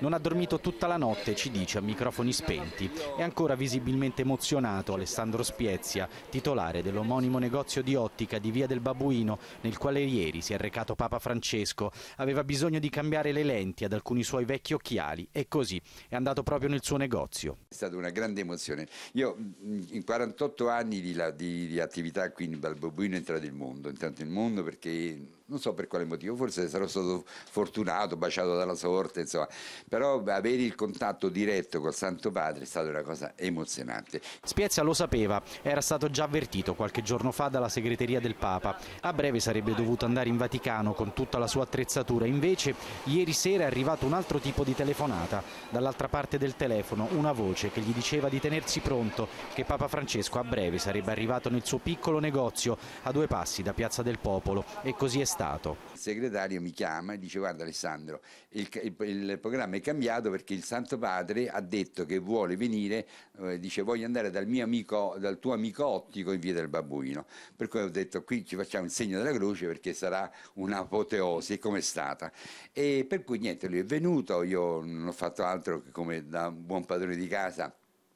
Non ha dormito tutta la notte, ci dice a microfoni spenti. È ancora visibilmente emozionato Alessandro Spiezia, titolare dell'omonimo negozio di ottica di Via del Babuino, nel quale ieri si è recato Papa Francesco. Aveva bisogno di cambiare le lenti ad alcuni suoi vecchi occhiali e così è andato proprio nel suo negozio. È stata una grande emozione. Io mm, in 48 anni di, di, di attività qui in Balbobuino è entrato il mondo, entrato il mondo perché non so per quale motivo, forse sarò stato fortunato, baciato dalla sorte, insomma, però avere il contatto diretto col Santo Padre è stata una cosa emozionante. Spiezia lo sapeva, era stato già avvertito qualche giorno fa dalla segreteria del Papa, a breve sarebbe dovuto andare in Vaticano con tutta la sua attrezzatura, invece ieri sera è arrivato un altro tipo di telefonata, dall'altra parte del telefono una voce che gli diceva di tenersi pronto, che Papa Francesco a breve sarebbe arrivato nel suo piccolo negozio a due passi da Piazza del Popolo e così è stato Stato. Il segretario mi chiama e dice guarda Alessandro, il, il, il programma è cambiato perché il Santo Padre ha detto che vuole venire, eh, dice voglio andare dal, mio amico, dal, tuo amico ottico in via del Babbuino. Per cui ho detto qui ci facciamo il segno della croce perché sarà un'apoteosi, come è stata. E per cui niente, lui è venuto, io non ho fatto altro che come da buon padrone di casa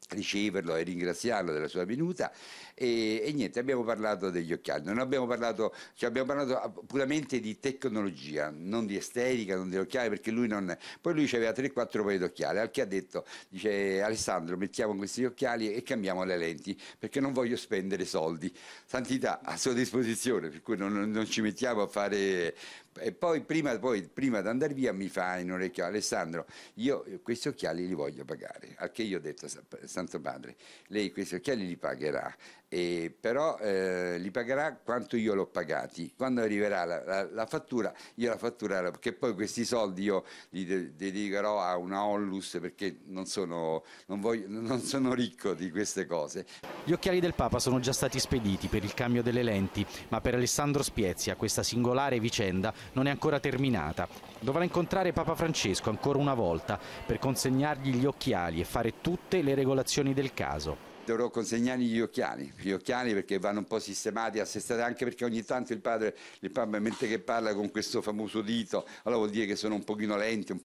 riceverlo e ringraziarlo della sua venuta e, e, niente, abbiamo parlato degli occhiali, non abbiamo parlato, cioè abbiamo parlato ah, puramente di tecnologia, non di esterica, non di occhiali perché lui non... Poi lui aveva 3-4 paio di occhiali, al che ha detto, dice Alessandro mettiamo questi occhiali e cambiamo le lenti perché non voglio spendere soldi, santità a sua disposizione, per cui non, non ci mettiamo a fare... E poi prima, poi prima di andare via mi fa in orecchio Alessandro, io questi occhiali li voglio pagare, al che io ho detto Santo Padre, lei questi occhiali li pagherà, e però eh, li pagherà quanto io l'ho pagati. Quando arriverà la, la, la fattura, io la fatturerò, perché poi questi soldi io li de dedicherò a una onlus perché non sono, non, voglio, non sono ricco di queste cose. Gli occhiali del Papa sono già stati spediti per il cambio delle lenti, ma per Alessandro Spiezia questa singolare vicenda non è ancora terminata. Dovrà incontrare Papa Francesco ancora una volta per consegnargli gli occhiali e fare tutte le regolazioni segnalazioni del caso. Dovrò consegnargli gli occhiali, gli occhiali perché vanno un po' sistemati, assestati, anche perché ogni tanto il padre, il padre mentre che parla con questo famoso dito, allora vuol dire che sono un pochino lenti. Un